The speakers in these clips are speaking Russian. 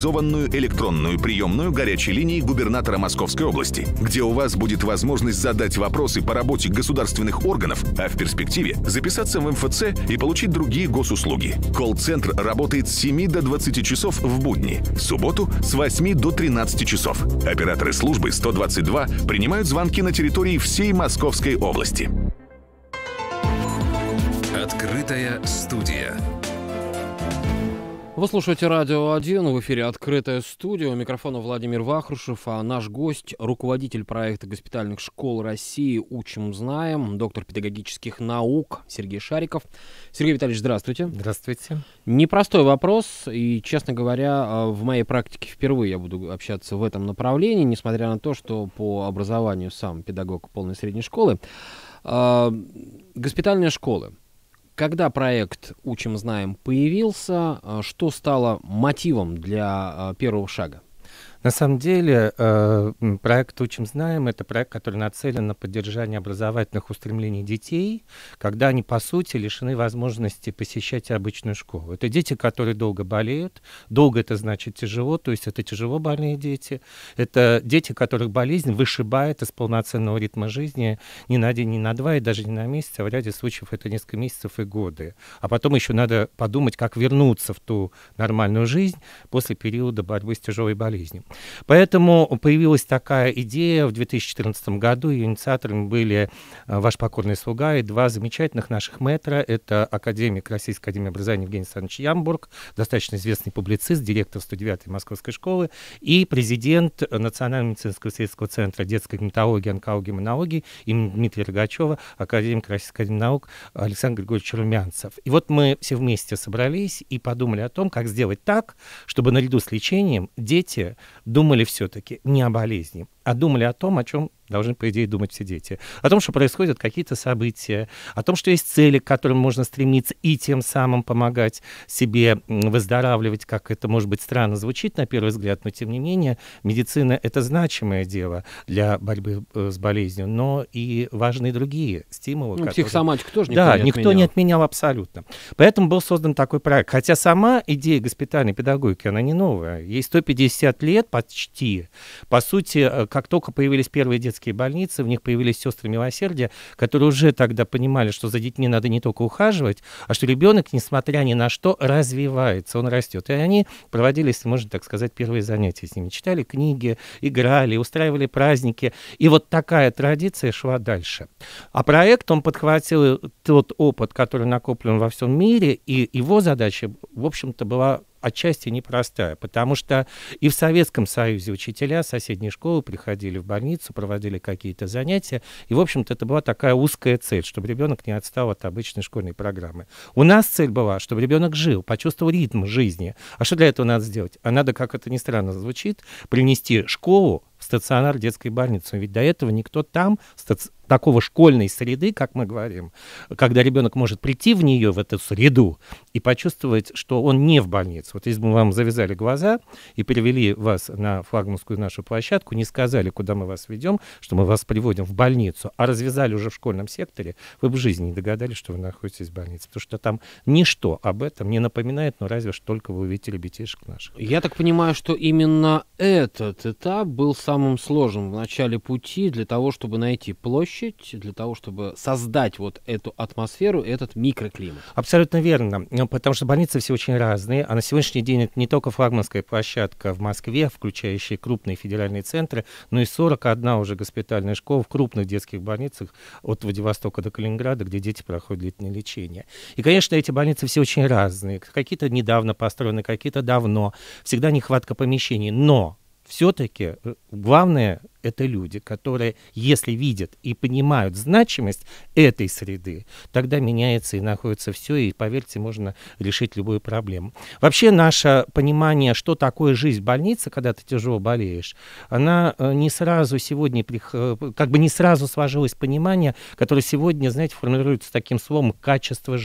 централизованную электронную приемную горячей линии губернатора Московской области, где у вас будет возможность задать вопросы по работе государственных органов, а в перспективе записаться в МФЦ и получить другие госуслуги. Колл-центр работает с 7 до 20 часов в будни, в субботу с 8 до 13 часов. Операторы службы 122 принимают звонки на территории всей Московской области. Открытая студия. Вы слушаете «Радио 1», в эфире «Открытая студия», у микрофона Владимир Вахрушев, а наш гость – руководитель проекта госпитальных школ России «Учим, знаем», доктор педагогических наук Сергей Шариков. Сергей Витальевич, здравствуйте. Здравствуйте. Непростой вопрос, и, честно говоря, э, в моей практике впервые я буду общаться в этом направлении, несмотря на то, что по образованию сам педагог полной средней школы. Э, госпитальные школы – когда проект «Учим, знаем» появился, э, что стало мотивом для э, первого шага? На самом деле э, проект «Учим, знаем» — это проект, который нацелен на поддержание образовательных устремлений детей, когда они, по сути, лишены возможности посещать обычную школу. Это дети, которые долго болеют. Долго — это значит тяжело, то есть это тяжело больные дети. Это дети, которых болезнь вышибает из полноценного ритма жизни не на день, не на два, и даже не на месяц, а в ряде случаев это несколько месяцев и годы. А потом еще надо подумать, как вернуться в ту нормальную жизнь после периода борьбы с тяжелой болезнью. Поэтому появилась такая идея в 2014 году. Ее инициаторами были э, ваш покорный слуга и два замечательных наших метра Это академик Российской Академии Образования Евгений Александрович Ямбург, достаточно известный публицист, директор 109-й Московской школы и президент Национального медицинского сельского центра детской гематологии, онкологии и иммунологии имени Дмитрия Рогачева, академик Российской Академии наук Александр Григорьевич Румянцев. И вот мы все вместе собрались и подумали о том, как сделать так, чтобы наряду с лечением дети думали все-таки не о болезни, а думали о том, о чем должны, по идее, думать все дети. О том, что происходят какие-то события, о том, что есть цели, к которым можно стремиться и тем самым помогать себе выздоравливать, как это, может быть, странно звучит на первый взгляд, но, тем не менее, медицина — это значимое дело для борьбы э, с болезнью, но и важны другие стимулы. Ну, которые... Психосоматику тоже никто да, не никто не отменял абсолютно. Поэтому был создан такой проект. Хотя сама идея госпитальной педагогики, она не новая. Ей 150 лет почти. По сути, э, как только появились первые детские больницы, в них появились сестры милосердия, которые уже тогда понимали, что за детьми надо не только ухаживать, а что ребенок, несмотря ни на что, развивается, он растет. И они проводили, можно так сказать, первые занятия с ними. Читали книги, играли, устраивали праздники. И вот такая традиция шла дальше. А проект, он подхватил тот опыт, который накоплен во всем мире, и его задача, в общем-то, была отчасти непростая, потому что и в Советском Союзе учителя соседней школы приходили в больницу, проводили какие-то занятия, и, в общем-то, это была такая узкая цель, чтобы ребенок не отстал от обычной школьной программы. У нас цель была, чтобы ребенок жил, почувствовал ритм жизни. А что для этого надо сделать? А надо, как это ни странно звучит, принести школу в стационар детской больницы. Ведь до этого никто там, стаци такого школьной среды, как мы говорим, когда ребенок может прийти в нее, в эту среду, и почувствовать, что он не в больнице. Вот если бы вам завязали глаза и перевели вас на флагманскую нашу площадку, не сказали, куда мы вас ведем, что мы вас приводим в больницу, а развязали уже в школьном секторе, вы бы в жизни не догадались, что вы находитесь в больнице. Потому что там ничто об этом не напоминает, но разве что только вы увидите ребятишек наших. Я так понимаю, что именно этот этап был самым сложным в начале пути для того, чтобы найти площадь, получить для того, чтобы создать вот эту атмосферу, этот микроклимат? Абсолютно верно, ну, потому что больницы все очень разные, а на сегодняшний день это не только флагманская площадка в Москве, включающая крупные федеральные центры, но и 41 уже госпитальная школа в крупных детских больницах от Владивостока до Калининграда, где дети проходят длительное лечение. И, конечно, эти больницы все очень разные. Какие-то недавно построены, какие-то давно. Всегда нехватка помещений. Но все-таки э, главное это люди, которые, если видят и понимают значимость этой среды, тогда меняется и находится все, и, поверьте, можно решить любую проблему. Вообще наше понимание, что такое жизнь в больнице, когда ты тяжело болеешь, она э, не сразу сегодня, э, как бы не сразу сложилось понимание, которое сегодня, знаете, формируется таким словом «качество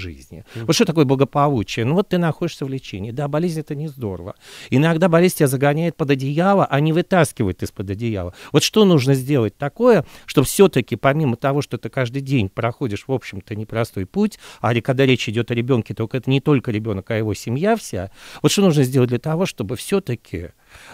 Вот что такое благополучие? Ну вот ты находишься в лечении. Да, болезнь — это не здорово. Иногда болезнь тебя загоняет под одеяло, а не вытаскивает из-под одеяла. Вот вот что нужно сделать такое, чтобы все-таки помимо того, что ты каждый день проходишь, в общем-то, непростой путь, а когда речь идет о ребенке, только это не только ребенок, а его семья вся, вот что нужно сделать для того, чтобы все-таки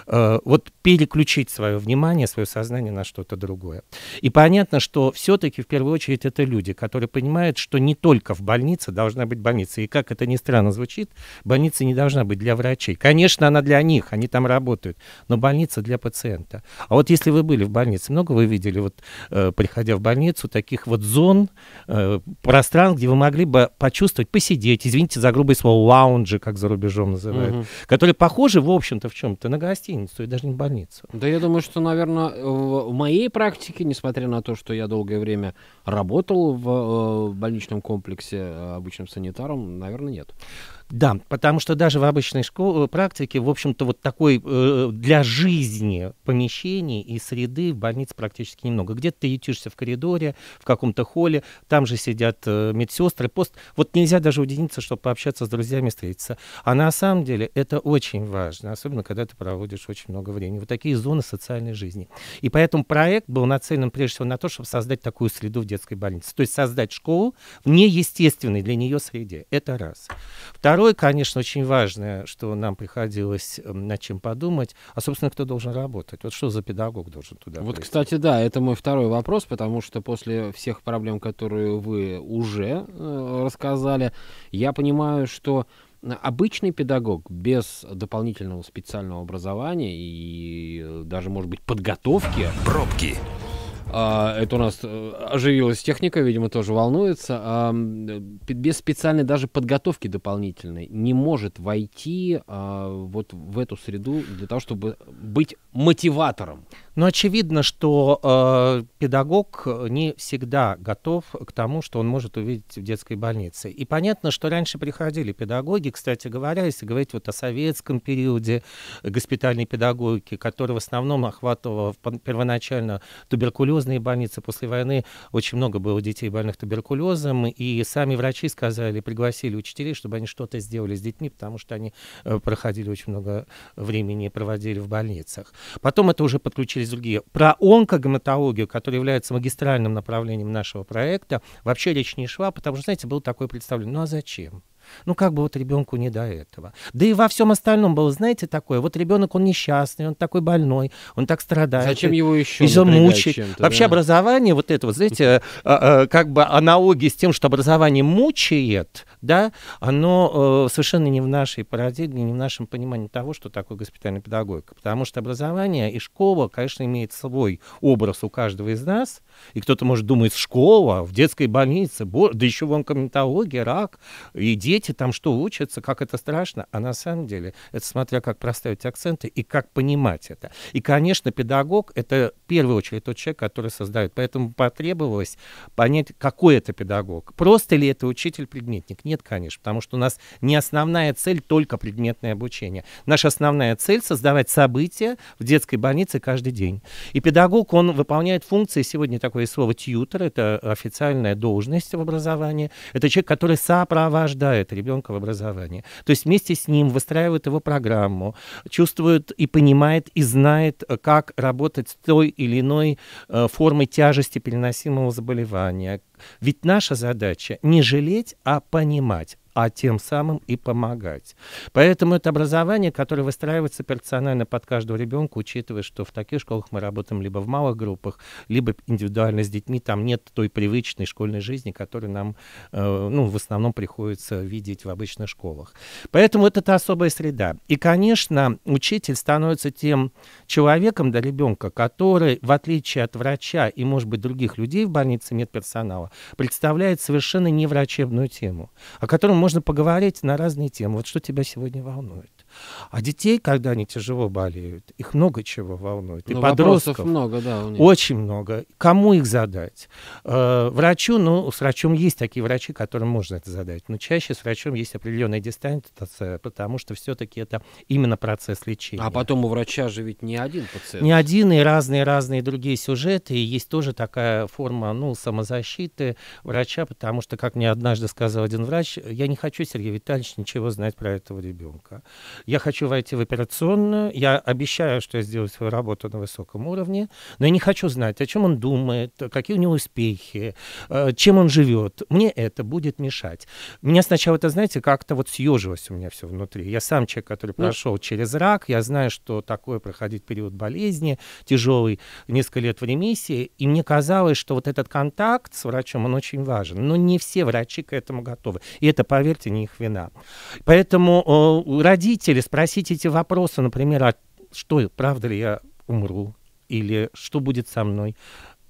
Э, вот переключить свое внимание, свое сознание на что-то другое. И понятно, что все-таки в первую очередь это люди, которые понимают, что не только в больнице должна быть больница. И как это ни странно звучит, больница не должна быть для врачей. Конечно, она для них, они там работают, но больница для пациента. А вот если вы были в больнице, много вы видели, вот э, приходя в больницу, таких вот зон, э, пространств, где вы могли бы почувствовать, посидеть, извините за грубое слово, лаунжи, как за рубежом называют, угу. которые похожи, в общем-то, в чем-то на гостиницу и даже не больницу. Да я думаю, что, наверное, в моей практике, несмотря на то, что я долгое время работал в э, больничном комплексе э, обычным санитаром, наверное, нет. Да, потому что даже в обычной школе, э, практике, в общем-то, вот такой э, для жизни помещений и среды в больнице практически немного. Где-то ты ютишься в коридоре, в каком-то холле, там же сидят э, медсестры, пост. Вот нельзя даже уединиться, чтобы пообщаться с друзьями, встретиться. А на самом деле это очень важно, особенно когда ты проводишь очень много времени. Вот такие зоны социальной жизни. И поэтому проект был нацелен прежде всего на то, чтобы создать такую среду в детской больнице. То есть создать школу в неестественной для нее среде. Это раз. Второе Второе, конечно, очень важное, что нам приходилось э, над чем подумать, а, собственно, кто должен работать? Вот что за педагог должен туда Вот, прийти? кстати, да, это мой второй вопрос, потому что после всех проблем, которые вы уже э, рассказали, я понимаю, что обычный педагог без дополнительного специального образования и э, даже, может быть, подготовки... Пробки а, это у нас э, оживилась техника, видимо, тоже волнуется. А, э, без специальной даже подготовки дополнительной не может войти а, вот в эту среду для того, чтобы быть мотиватором. Но очевидно, что э, педагог не всегда готов к тому, что он может увидеть в детской больнице. И понятно, что раньше приходили педагоги, кстати говоря, если говорить вот о советском периоде госпитальной педагогики, которая в основном охватывала первоначально туберкулезные больницы. После войны очень много было детей больных туберкулезом, и сами врачи сказали, пригласили учителей, чтобы они что-то сделали с детьми, потому что они э, проходили очень много времени, и проводили в больницах. Потом это уже подключились есть другие. Про онкогематологию, которая является магистральным направлением нашего проекта, вообще речь не шла, потому что, знаете, было такое представление, ну а зачем? Ну, как бы вот ребенку не до этого. Да и во всем остальном было, знаете, такое, вот ребенок, он несчастный, он такой больной, он так страдает. Зачем его еще Еще мучить. Вообще да? образование вот этого, знаете, а, а, как бы аналогии с тем, что образование мучает, да, оно э, совершенно не в нашей парадигме, не в нашем понимании того, что такое госпитальная педагогика. Потому что образование и школа, конечно, имеет свой образ у каждого из нас. И кто-то может думать, школа, в детской больнице, да еще в онкоментологии, рак, и дети там что учатся, как это страшно. А на самом деле, это смотря как проставить акценты и как понимать это. И, конечно, педагог — это в первую очередь тот человек, который создает. Поэтому потребовалось понять, какой это педагог. Просто ли это учитель-предметник? Нет, конечно, потому что у нас не основная цель только предметное обучение. Наша основная цель — создавать события в детской больнице каждый день. И педагог, он выполняет функции, сегодня такое слово «тьютер», это официальная должность в образовании, это человек, который сопровождает ребенка в образовании. То есть вместе с ним выстраивает его программу, чувствует и понимает, и знает, как работать с той или иной э, формой тяжести переносимого заболевания, ведь наша задача не жалеть, а понимать а тем самым и помогать. Поэтому это образование, которое выстраивается персонально под каждого ребенка, учитывая, что в таких школах мы работаем либо в малых группах, либо индивидуально с детьми, там нет той привычной школьной жизни, которую нам э, ну, в основном приходится видеть в обычных школах. Поэтому это та особая среда. И, конечно, учитель становится тем человеком для ребенка, который, в отличие от врача и, может быть, других людей в больнице медперсонала, представляет совершенно неврачебную тему, о котором можно поговорить на разные темы. Вот что тебя сегодня волнует? А детей, когда они тяжело болеют, их много чего волнует. И ну, подростков много, да, у них. Очень много. Кому их задать? Э, врачу, ну, с врачом есть такие врачи, которым можно это задать. Но чаще с врачом есть определенная дистанция, потому что все-таки это именно процесс лечения. А потом у врача же ведь не один пациент. Не один, и разные-разные другие сюжеты. И есть тоже такая форма, ну, самозащиты врача, потому что, как мне однажды сказал один врач, я не хочу, Сергей Витальевич, ничего знать про этого ребенка я хочу войти в операционную, я обещаю, что я сделаю свою работу на высоком уровне, но я не хочу знать, о чем он думает, какие у него успехи, э, чем он живет. Мне это будет мешать. Меня сначала, это, знаете, как-то вот съежилось у меня все внутри. Я сам человек, который прошел ну... через рак, я знаю, что такое проходить период болезни, тяжелый, несколько лет в ремиссии, и мне казалось, что вот этот контакт с врачом, он очень важен. Но не все врачи к этому готовы. И это, поверьте, не их вина. Поэтому э, родители спросить эти вопросы, например, а что, правда ли я умру, или что будет со мной,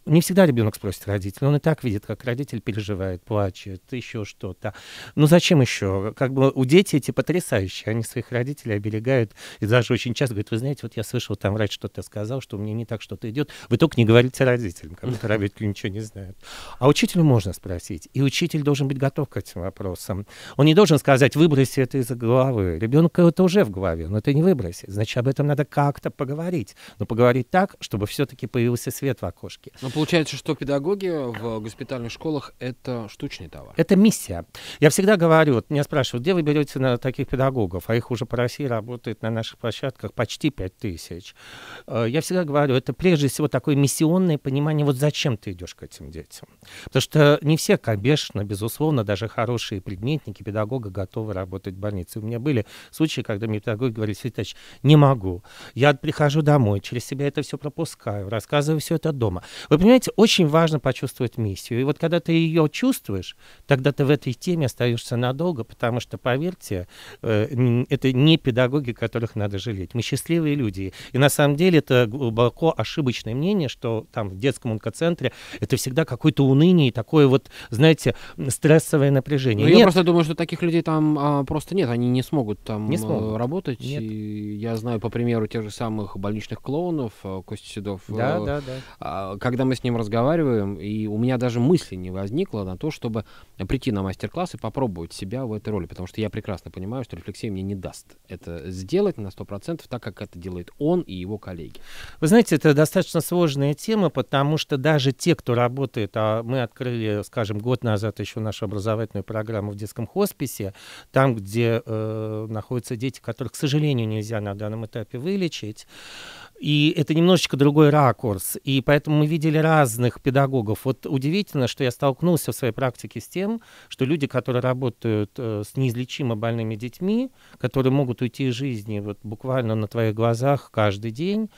не всегда ребенок спросит родителя. Он и так видит, как родитель переживает, плачет, еще что-то. Ну зачем еще? Как бы у детей эти потрясающие. Они своих родителей оберегают. И даже очень часто говорят, вы знаете, вот я слышал, там врач что-то сказал, что у меня не так что-то идет. Вы только не говорите родителям, как будто родители ничего не знают. А учителю можно спросить. И учитель должен быть готов к этим вопросам. Он не должен сказать, выброси это из головы. Ребенок это уже в голове, но это не выброси. Значит, об этом надо как-то поговорить. Но поговорить так, чтобы все-таки появился свет в окошке. Но ну, получается, что педагоги в госпитальных школах — это штучный товар. Это миссия. Я всегда говорю, вот меня спрашивают, где вы берете на таких педагогов, а их уже по России работает на наших площадках почти 5 тысяч. Э, я всегда говорю, это прежде всего такое миссионное понимание, вот зачем ты идешь к этим детям. Потому что не все, конечно, безусловно, даже хорошие предметники педагога готовы работать в больнице. У меня были случаи, когда мне педагог говорит, Светович, не могу. Я прихожу домой, через себя это все пропускаю, рассказываю все это дома. Вы понимаете, Понимаете, очень важно почувствовать миссию. И вот когда ты ее чувствуешь, тогда ты в этой теме остаешься надолго, потому что, поверьте, э, это не педагоги, которых надо жалеть. Мы счастливые люди. И на самом деле это глубоко ошибочное мнение, что там в детском онкоцентре это всегда какое-то уныние и такое вот, знаете, стрессовое напряжение. Ну, я просто думаю, что таких людей там а, просто нет, они не смогут там не э, смогут. работать. Нет. И я знаю по примеру тех же самых больничных клоунов, э, Костя Седов. Да, э, да, да. А, когда мы с ним разговариваем, и у меня даже мысли не возникло на то, чтобы прийти на мастер-класс и попробовать себя в этой роли, потому что я прекрасно понимаю, что рефлексия мне не даст это сделать на 100%, так как это делает он и его коллеги. Вы знаете, это достаточно сложная тема, потому что даже те, кто работает, а мы открыли, скажем, год назад еще нашу образовательную программу в детском хосписе, там, где э, находятся дети, которых, к сожалению, нельзя на данном этапе вылечить, и это немножечко другой ракурс. И поэтому мы видели разных педагогов. Вот удивительно, что я столкнулся в своей практике с тем, что люди, которые работают э, с неизлечимо больными детьми, которые могут уйти из жизни вот буквально на твоих глазах каждый день,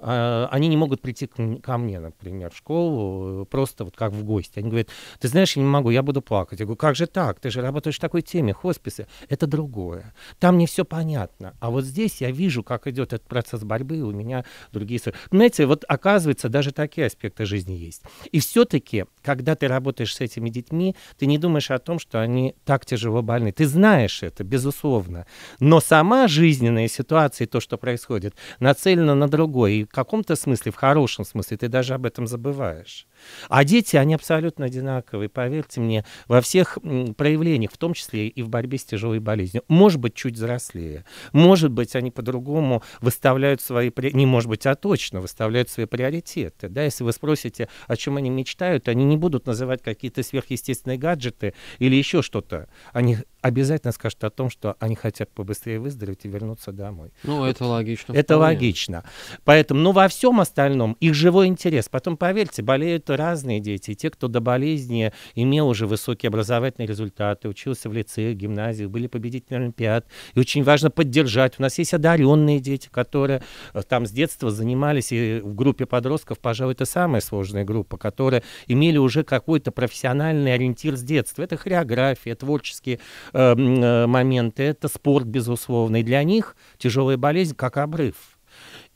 а, они не могут прийти ко мне, например, в школу, э, просто вот как в гости. Они говорят, ты знаешь, я не могу, я буду плакать. Я говорю, как же так? Ты же работаешь в такой теме, хосписы. Это другое. Там не все понятно. А вот здесь я вижу, как идет этот процесс борьбы, у меня другие... Понимаете, вот оказывается, даже такие аспекты жизни есть. И все-таки, когда ты работаешь с этими детьми, ты не думаешь о том, что они так тяжело больны. Ты знаешь это, безусловно. Но сама жизненная ситуация, то, что происходит, нацелена на другое. И каком-то смысле, в хорошем смысле, ты даже об этом забываешь. А дети, они абсолютно одинаковые, поверьте мне, во всех проявлениях, в том числе и в борьбе с тяжелой болезнью. Может быть, чуть взрослее. Может быть, они по-другому выставляют свои... Не может быть, а точно выставляют свои приоритеты. Да? Если вы спросите, о чем они мечтают, они не будут называть какие-то сверхъестественные гаджеты или еще что-то. Они обязательно скажут о том, что они хотят побыстрее выздороветь и вернуться домой. Ну, это логично. Это вполне. логично. Поэтому, ну, во всем остальном их живой интерес. Потом, поверьте, болеют разные дети. те, кто до болезни имел уже высокие образовательные результаты, учился в лицеях, гимназиях, были победители олимпиад. И очень важно поддержать. У нас есть одаренные дети, которые э, там с детства занимались, и в группе подростков, пожалуй, это самая сложная группа, которые имели уже какой-то профессиональный ориентир с детства. Это хореография, творческие Эм, э, моменты. Это спорт, безусловно. И для них тяжелая болезнь как обрыв.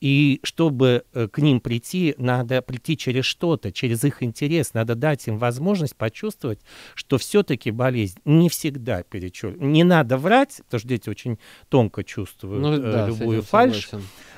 И чтобы э, к ним прийти, надо прийти через что-то, через их интерес, надо дать им возможность почувствовать, что все-таки болезнь не всегда перечеркнута. Не надо врать, потому что дети очень тонко чувствуют ну, э, да, любую фальшь.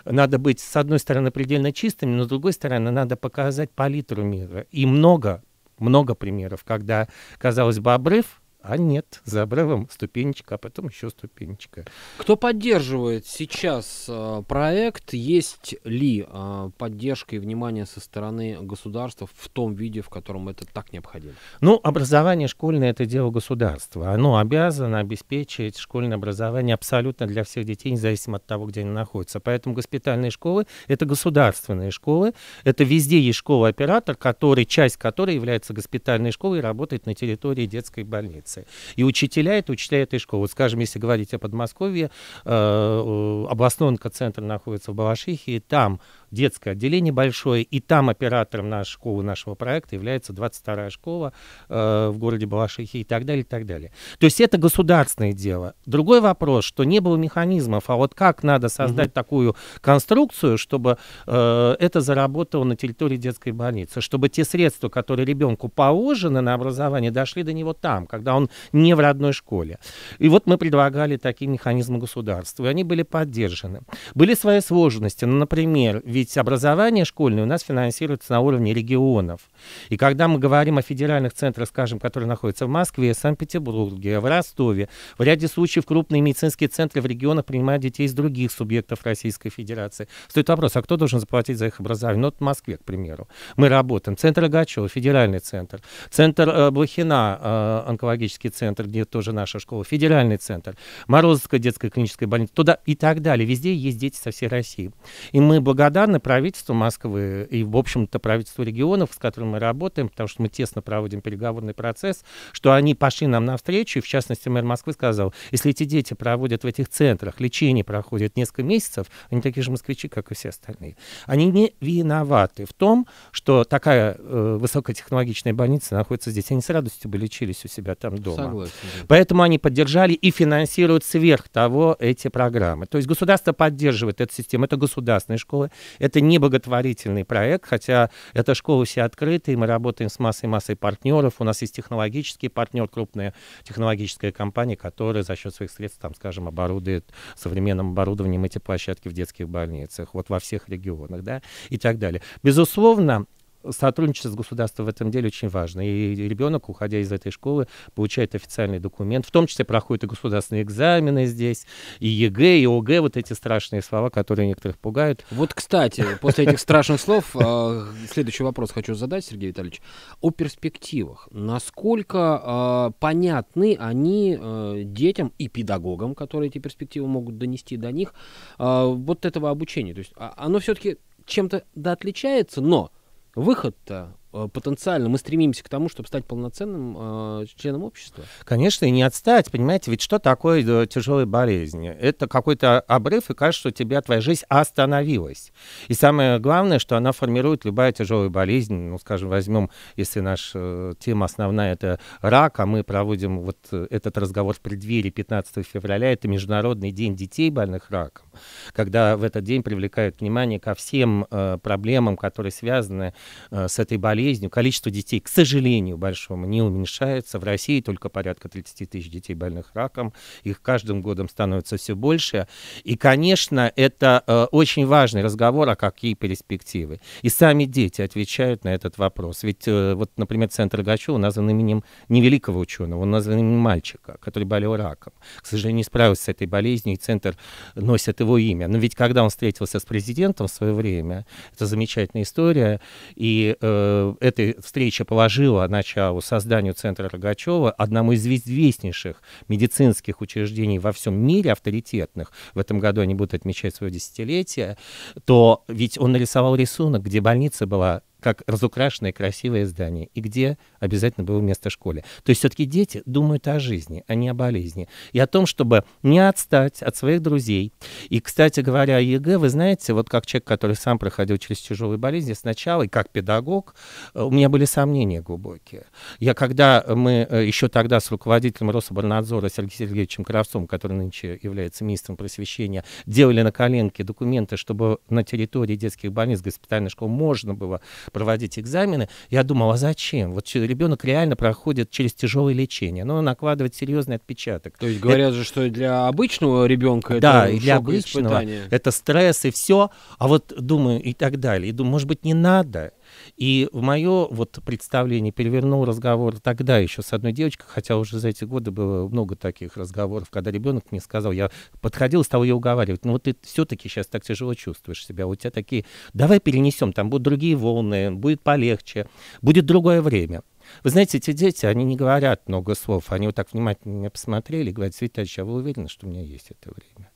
Надо быть, с одной стороны, предельно чистыми, но с другой стороны, надо показать палитру мира. И много, много примеров, когда, казалось бы, обрыв, а нет, забрал вам ступенечка, а потом еще ступенечка. Кто поддерживает сейчас э, проект? Есть ли э, поддержка и внимание со стороны государства в том виде, в котором это так необходимо? Ну, образование школьное — это дело государства. Оно обязано обеспечить школьное образование абсолютно для всех детей, независимо от того, где они находятся. Поэтому госпитальные школы — это государственные школы. Это везде есть школа-оператор, который, часть которой является госпитальной школой и работает на территории детской больницы ситуации. И учителя — это учителя этой школы. Вот, скажем, если говорить о Подмосковье, э, э областной онкоцентр находится в Балашихе, и там детское отделение большое, и там оператором нашей школы, нашего проекта является 22-я школа э, в городе Балашихе и так далее, и так далее. То есть это государственное дело. Другой вопрос, что не было механизмов, а вот как надо создать угу. такую конструкцию, чтобы э, это заработало на территории детской больницы, чтобы те средства, которые ребенку положены на образование, дошли до него там, когда он не в родной школе. И вот мы предлагали такие механизмы государства, и они были поддержаны. Были свои сложности, ну, например, ведь образование школьное у нас финансируется на уровне регионов. И когда мы говорим о федеральных центрах, скажем, которые находятся в Москве, Санкт-Петербурге, в Ростове, в ряде случаев крупные медицинские центры в регионах принимают детей из других субъектов Российской Федерации. Стоит вопрос, а кто должен заплатить за их образование? Ну, вот в Москве, к примеру. Мы работаем. Центр Рогачева, федеральный центр. Центр э, Блохина, э, онкологический центр, где тоже наша школа, федеральный центр. Морозовская детская клиническая больница, туда и так далее. Везде есть дети со всей России. И мы благодарны странно, правительство Москвы и, в общем-то, правительство регионов, с которым мы работаем, потому что мы тесно проводим переговорный процесс, что они пошли нам навстречу, и, в частности, мэр Москвы сказал, если эти дети проводят в этих центрах, лечение проходит несколько месяцев, они такие же москвичи, как и все остальные. Они не виноваты в том, что такая э, высокотехнологичная больница находится здесь. Они с радостью бы лечились у себя там дома. Согласен. Поэтому они поддержали и финансируют сверх того эти программы. То есть государство поддерживает эту систему. Это государственные школы, это не благотворительный проект, хотя эта школа все открыта, и мы работаем с массой-массой партнеров. У нас есть технологический партнер, крупная технологическая компания, которая за счет своих средств, там, скажем, оборудует современным оборудованием эти площадки в детских больницах, вот во всех регионах, да, и так далее. Безусловно, сотрудничество с государством в этом деле очень важно. И ребенок, уходя из этой школы, получает официальный документ, в том числе проходят и государственные экзамены здесь, и ЕГЭ, и ОГЭ, вот эти страшные слова, которые некоторых пугают. Вот, кстати, после этих страшных слов а, следующий вопрос хочу задать, Сергей Витальевич, о перспективах. Насколько а, понятны они а, детям и педагогам, которые эти перспективы могут донести до них, вот этого обучения? То есть оно все-таки чем-то да отличается, но Выход-то Э, потенциально мы стремимся к тому, чтобы стать полноценным э, членом общества. Конечно, и не отстать, понимаете, ведь что такое э, тяжелая болезнь? Это какой-то обрыв, и кажется, что у тебя твоя жизнь остановилась. И самое главное, что она формирует любая тяжелая болезнь, ну, скажем, возьмем, если наша э, тема основная — это рак, а мы проводим вот э, этот разговор в преддверии 15 февраля, это Международный день детей больных раком, когда в этот день привлекают внимание ко всем э, проблемам, которые связаны э, с этой болезнью, болезнью количество детей, к сожалению, большому, не уменьшается. В России только порядка 30 тысяч детей больных раком. Их каждым годом становится все больше. И, конечно, это э, очень важный разговор, о а какие перспективы. И сами дети отвечают на этот вопрос. Ведь, э, вот, например, Центр Гачева назван именем не великого ученого, он назван именем мальчика, который болел раком. К сожалению, не справился с этой болезнью, и Центр носит его имя. Но ведь когда он встретился с президентом в свое время, это замечательная история, и э, эта встреча положила начало созданию Центра Рогачева, одному из известнейших медицинских учреждений во всем мире, авторитетных, в этом году они будут отмечать свое десятилетие, то ведь он нарисовал рисунок, где больница была как разукрашенное красивое здание, и где обязательно было место школе. То есть все-таки дети думают о жизни, а не о болезни. И о том, чтобы не отстать от своих друзей. И, кстати говоря, о ЕГЭ, вы знаете, вот как человек, который сам проходил через тяжелые болезни, сначала, и как педагог, э, у меня были сомнения глубокие. Я когда э, мы э, еще тогда с руководителем Рособорнадзора Сергеем Сергеевичем Кравцом, который нынче является министром просвещения, делали на коленке документы, чтобы на территории детских больниц, госпитальной школы можно было проводить экзамены. Я думал, а зачем? Вот ребенок реально проходит через тяжелое лечение, но накладывает серьезный отпечаток. То есть говорят это... же, что для обычного ребенка да, это и для обычного испытание. это стресс и все. А вот думаю и так далее. И думаю, может быть, не надо. И в мое вот представление перевернул разговор тогда еще с одной девочкой, хотя уже за эти годы было много таких разговоров, когда ребенок мне сказал, я подходил и стал ее уговаривать, ну вот ты все-таки сейчас так тяжело чувствуешь себя, у тебя такие, давай перенесем, там будут другие волны, будет полегче, будет другое время. Вы знаете, эти дети, они не говорят много слов, они вот так внимательно меня посмотрели и говорят, Светович, а вы уверены, что у меня есть это время?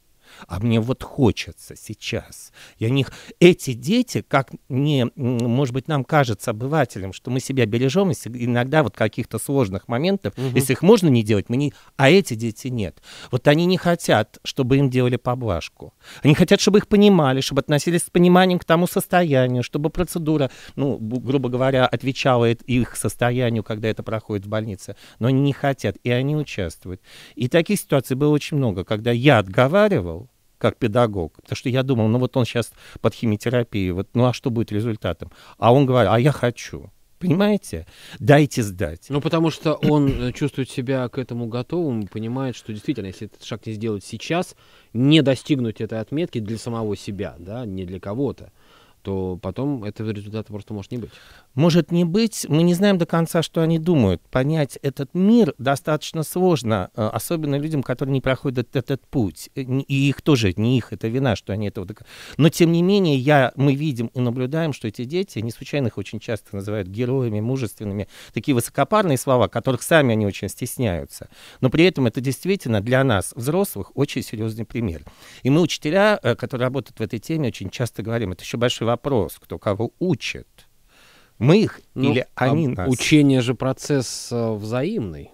а мне вот хочется сейчас. Я них... Эти дети, как не, может быть, нам кажется обывателям, что мы себя бережем иногда вот каких-то сложных моментов, угу. если их можно не делать, мы не... а эти дети нет. Вот они не хотят, чтобы им делали поблажку. Они хотят, чтобы их понимали, чтобы относились с пониманием к тому состоянию, чтобы процедура, ну, грубо говоря, отвечала их состоянию, когда это проходит в больнице. Но они не хотят, и они участвуют. И таких ситуаций было очень много, когда я отговаривал, как педагог. Потому что я думал, ну вот он сейчас под химиотерапией, вот, ну а что будет результатом? А он говорит, а я хочу. Понимаете? Дайте сдать. Ну, потому что он э, чувствует себя к этому готовым, понимает, что действительно, если этот шаг не сделать сейчас, не достигнуть этой отметки для самого себя, да, не для кого-то то потом этого результата просто может не быть. Может не быть. Мы не знаем до конца, что они думают. Понять этот мир достаточно сложно, э, особенно людям, которые не проходят этот путь. Э, и их тоже, не их, это вина, что они этого... Но тем не менее, я, мы видим и наблюдаем, что эти дети, не случайно их очень часто называют героями, мужественными, такие высокопарные слова, которых сами они очень стесняются. Но при этом это действительно для нас, взрослых, очень серьезный пример. И мы, учителя, э, которые работают в этой теме, очень часто говорим, это еще большой вопрос, кто кого учит. Мы их ну, или а они а нас? Учение же процесс э, взаимный.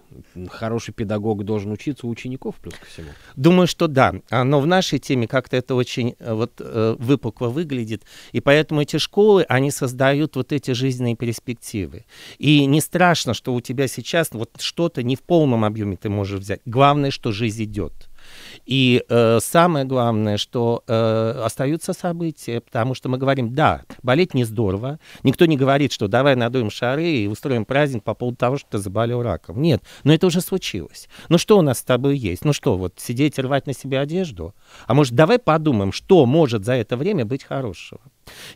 Хороший педагог должен учиться у учеников плюс ко всему. Думаю, что да. А, но в нашей теме как-то это очень э, вот, э, выпукло выглядит. И поэтому эти школы, они создают вот эти жизненные перспективы. И не страшно, что у тебя сейчас вот что-то не в полном объеме ты можешь взять. Главное, что жизнь идет. И э, самое главное, что э, остаются события, потому что мы говорим, да, болеть не здорово, никто не говорит, что давай надуем шары и устроим праздник по поводу того, что ты заболел раком. Нет, но это уже случилось. Ну что у нас с тобой есть? Ну что, вот сидеть рвать на себе одежду? А может, давай подумаем, что может за это время быть хорошего?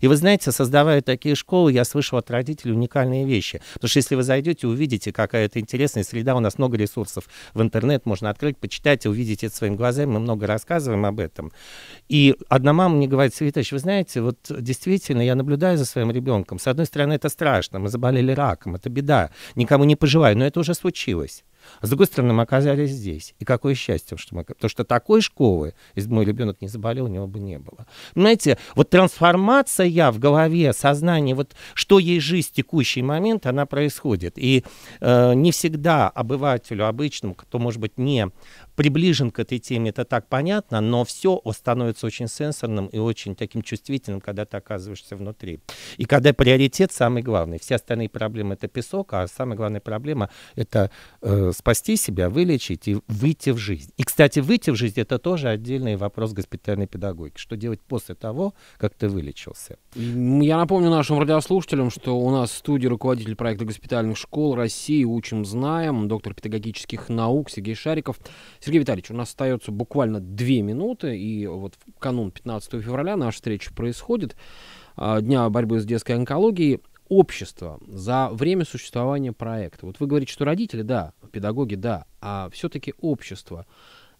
И вы знаете, создавая такие школы, я слышал от родителей уникальные вещи. Потому что если вы зайдете, увидите, какая это интересная среда, у нас много ресурсов в интернет, можно открыть, почитать, увидите это своими глазами, мы много рассказываем об этом. И одна мама мне говорит, Светович, вы знаете, вот действительно, я наблюдаю за своим ребенком. С одной стороны, это страшно, мы заболели раком, это беда, никому не пожелаю, но это уже случилось. С другой стороны, мы оказались здесь. И какое счастье, что мы... Потому что такой школы, если бы мой ребенок не заболел, у него бы не было. Знаете, вот трансформация в голове, сознание, вот что ей жизнь текущий момент, она происходит. И э, не всегда обывателю обычному, кто, может быть, не приближен к этой теме, это так понятно, но все становится очень сенсорным и очень таким чувствительным, когда ты оказываешься внутри. И когда приоритет самый главный. Все остальные проблемы — это песок, а самая главная проблема — это э, спасти себя, вылечить и выйти в жизнь. И, кстати, выйти в жизнь — это тоже отдельный вопрос госпитальной педагогики. Что делать после того, как ты вылечился? Я напомню нашим радиослушателям, что у нас в студии руководитель проекта госпитальных школ России «Учим, знаем», доктор педагогических наук Сергей Шариков. Сергей Витальевич, у нас остается буквально две минуты, и вот в канун 15 февраля наша встреча происходит, а, Дня борьбы с детской онкологией общество за время существования проекта? Вот вы говорите, что родители, да, педагоги, да, а все-таки общество.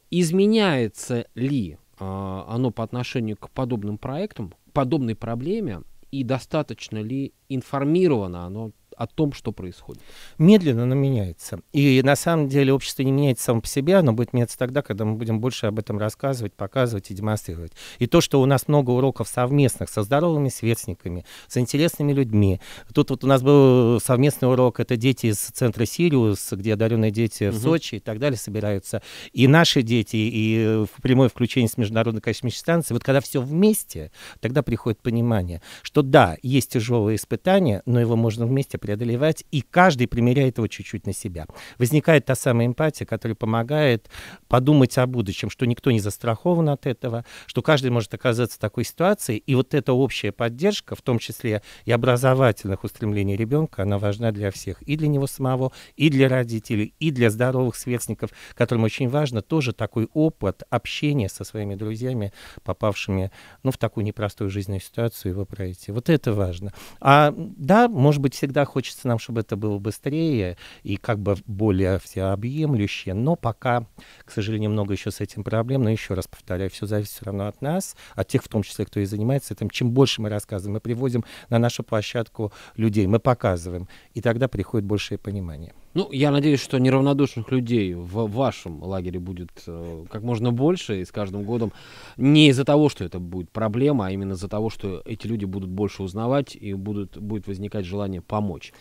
Изменяется ли а, оно по отношению к подобным проектам, подобной проблеме, и достаточно ли информировано оно о том, что происходит. Медленно, но меняется. И на самом деле общество не меняется само по себе, оно будет меняться тогда, когда мы будем больше об этом рассказывать, показывать и демонстрировать. И то, что у нас много уроков совместных со здоровыми сверстниками, с интересными людьми. Тут вот у нас был совместный урок, это дети из центра Сириус, где одаренные дети угу. в Сочи и так далее собираются. И наши дети, и прямое включение с Международной космической станции. Вот когда все вместе, тогда приходит понимание, что да, есть тяжелые испытания, но его можно вместе преодолеть преодолевать, и каждый примеряет его чуть-чуть на себя. Возникает та самая эмпатия, которая помогает подумать о будущем, что никто не застрахован от этого, что каждый может оказаться в такой ситуации, и вот эта общая поддержка, в том числе и образовательных устремлений ребенка, она важна для всех, и для него самого, и для родителей, и для здоровых сверстников, которым очень важно тоже такой опыт общения со своими друзьями, попавшими ну, в такую непростую жизненную ситуацию, его пройти. Вот это важно. А да, может быть, всегда хочется нам, чтобы это было быстрее и как бы более всеобъемлюще, но пока, к сожалению, много еще с этим проблем, но еще раз повторяю, все зависит все равно от нас, от тех, в том числе, кто и занимается этим. Чем больше мы рассказываем, мы приводим на нашу площадку людей, мы показываем, и тогда приходит большее понимание. Ну, я надеюсь, что неравнодушных людей в вашем лагере будет э, как можно больше, и с каждым годом не из-за того, что это будет проблема, а именно из-за того, что эти люди будут больше узнавать и будут, будет возникать желание помочь.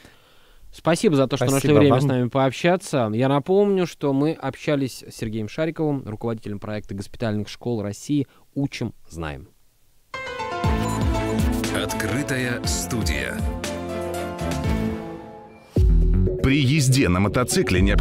Спасибо за то, что Спасибо нашли время вам. с нами пообщаться. Я напомню, что мы общались с Сергеем Шариковым, руководителем проекта госпитальных школ России «Учим, знаем». Открытая студия при езде на мотоцикле необходимо